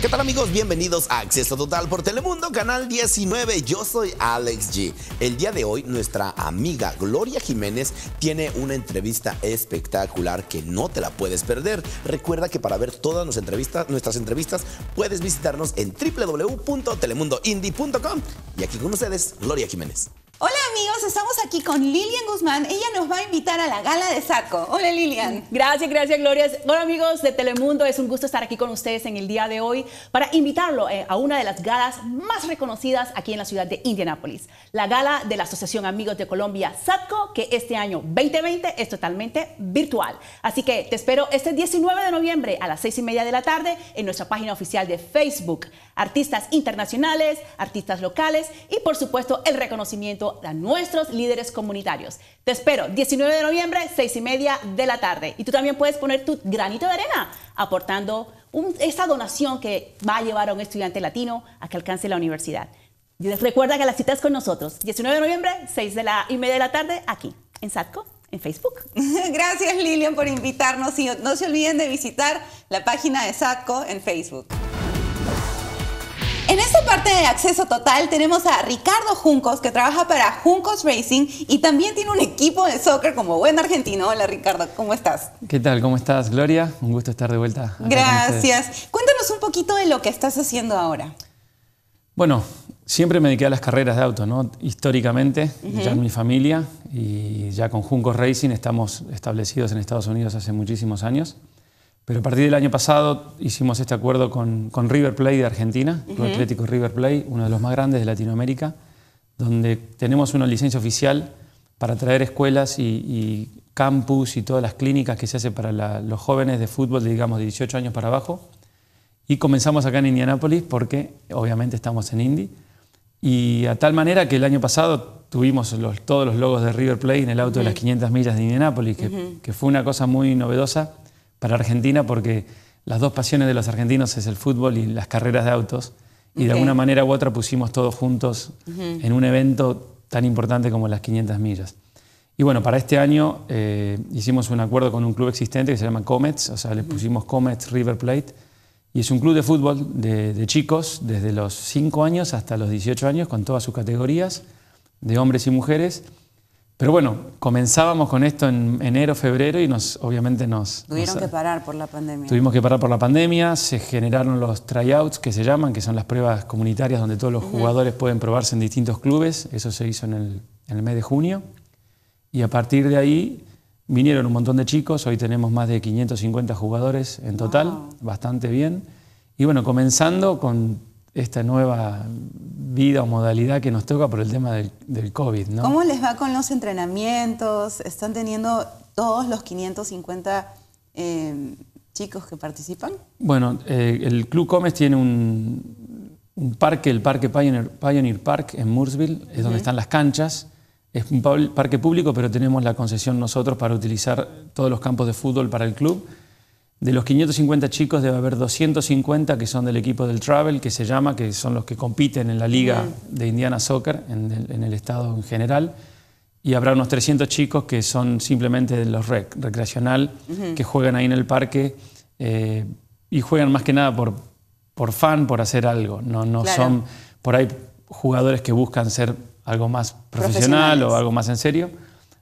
¿Qué tal amigos? Bienvenidos a Acceso Total por Telemundo, Canal 19. Yo soy Alex G. El día de hoy nuestra amiga Gloria Jiménez tiene una entrevista espectacular que no te la puedes perder. Recuerda que para ver todas nuestras entrevistas, puedes visitarnos en www.telemundoindie.com Y aquí con ustedes, Gloria Jiménez estamos aquí con Lilian Guzmán. Ella nos va a invitar a la gala de saco. Hola Lilian. Gracias, gracias Gloria. Hola amigos de Telemundo, es un gusto estar aquí con ustedes en el día de hoy para invitarlo eh, a una de las galas más reconocidas aquí en la ciudad de Indianápolis. La gala de la Asociación Amigos de Colombia SACO que este año 2020 es totalmente virtual. Así que te espero este 19 de noviembre a las 6 y media de la tarde en nuestra página oficial de Facebook. Artistas internacionales, artistas locales y por supuesto el reconocimiento a nuestra nuestros líderes comunitarios. Te espero 19 de noviembre, 6 y media de la tarde. Y tú también puedes poner tu granito de arena aportando esa donación que va a llevar a un estudiante latino a que alcance la universidad. Y recuerda que la cita es con nosotros, 19 de noviembre, 6 de la y media de la tarde, aquí, en SATCO, en Facebook. Gracias Lilian por invitarnos y no se olviden de visitar la página de SATCO en Facebook. En esta parte de acceso total tenemos a Ricardo Juncos, que trabaja para Juncos Racing y también tiene un equipo de soccer como buen argentino. Hola Ricardo, ¿cómo estás? ¿Qué tal? ¿Cómo estás, Gloria? Un gusto estar de vuelta. Gracias. Cuéntanos un poquito de lo que estás haciendo ahora. Bueno, siempre me dediqué a las carreras de auto, ¿no? Históricamente, ya en mi familia y ya con Juncos Racing estamos establecidos en Estados Unidos hace muchísimos años. Pero a partir del año pasado hicimos este acuerdo con, River Play de Argentina, el Atlético River Play, uno de los más grandes de Latinoamérica, donde tenemos una licencia oficial para traer escuelas y, campus y todas las clínicas que se hace para los jóvenes de fútbol, de, digamos, de 18 años para abajo. Y comenzamos acá en Indianápolis porque obviamente estamos en Indy. Y a tal manera que el año pasado tuvimos todos los logos de River Plate en el auto de las 500 millas de Indianápolis, que, fue una cosa muy novedosa para Argentina porque las dos pasiones de los argentinos es el fútbol y las carreras de autos. Y de alguna manera u otra pusimos todos juntos en un evento tan importante como las 500 millas. Y bueno, para este año eh, hicimos un acuerdo con un club existente que se llama Comets, o sea, le pusimos Comets River Plate. Y es un club de fútbol de, de chicos, desde los 5 años hasta los 18 años, con todas sus categorías, de hombres y mujeres. Pero bueno, comenzábamos con esto en enero, febrero y nos, obviamente nos... Tuvieron que parar por la pandemia. Tuvimos que parar por la pandemia, se generaron los tryouts que se llaman, que son las pruebas comunitarias donde todos los jugadores pueden probarse en distintos clubes, eso se hizo en el, mes de junio. Y a partir de ahí vinieron un montón de chicos, hoy tenemos más de 550 jugadores en total, bastante bien. Y bueno, comenzando con esta nueva vida o modalidad que nos toca por el tema del, COVID. ¿no? ¿Cómo les va con los entrenamientos? ¿Están teniendo todos los 550 eh, chicos que participan? Bueno, eh, el Club Comes tiene un, parque, el Parque Pioneer, Park en Mooresville, es donde están las canchas. Es un parque público, pero tenemos la concesión nosotros para utilizar todos los campos de fútbol para el club de los 550 chicos debe haber 250 que son del equipo del Travel, que se llama, que son los que compiten en la liga de Indiana Soccer, en el, estado en general. Y habrá unos 300 chicos que son simplemente de los rec, recreacional, que juegan ahí en el parque eh, y juegan más que nada por, fan, por hacer algo. No, son por ahí jugadores que buscan ser algo más profesional o algo más en serio.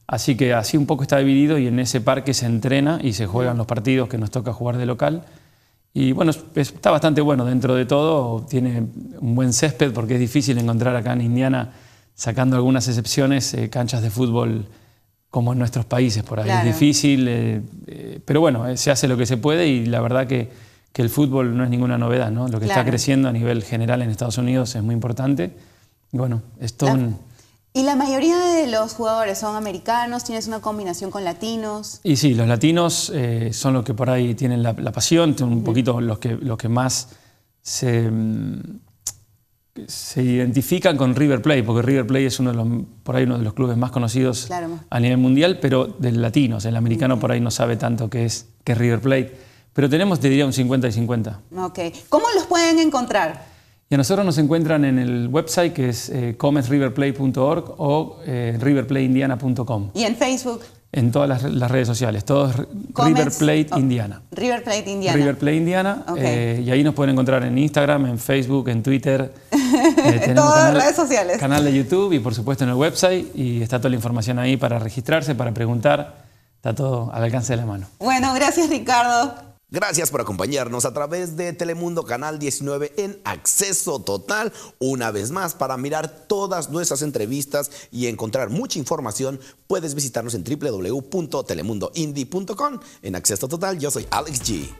Así que así un poco está dividido y en ese parque se entrena y se juegan los partidos que nos toca jugar de local. Y bueno, está bastante bueno dentro de todo, tiene un buen césped porque es difícil encontrar acá en Indiana, sacando algunas excepciones, eh, canchas de fútbol como en nuestros países por ahí. Es difícil, eh, eh, pero bueno, se hace lo que se puede y la verdad que, el fútbol no es ninguna novedad, ¿no? Lo que está creciendo a nivel general en Estados Unidos es muy importante. bueno, es y la mayoría de los jugadores son americanos, tienes una combinación con latinos. Y sí, los latinos eh, son los que por ahí tienen la, pasión, pasión, un poquito los que, los que más se, identifican con River Plate, porque River Plate es uno de los, por ahí uno de los clubes más conocidos a nivel mundial, pero de latinos. El americano por ahí no sabe tanto qué es, qué River Plate. Pero tenemos, te diría, un 50 y 50. Ok. ¿Cómo los pueden encontrar? Y a nosotros nos encuentran en el website que es eh, comesriverplay.org o eh, riverplayindiana.com. ¿Y en Facebook? En todas las, redes sociales, todos River Plate oh, Indiana. River Plate Indiana. River eh, Plate Indiana. y ahí nos pueden encontrar en Instagram, en Facebook, en Twitter. en todas las redes sociales. Canal de YouTube y por supuesto en el website. Y está toda la información ahí para registrarse, para preguntar. Está todo al alcance de la mano. Bueno, gracias Ricardo. Gracias por acompañarnos a través de Telemundo Canal 19 en acceso total, una vez más, para mirar todas nuestras entrevistas y encontrar mucha información, puedes visitarnos en www.telemundoindie.com. En acceso total, yo soy Alex G.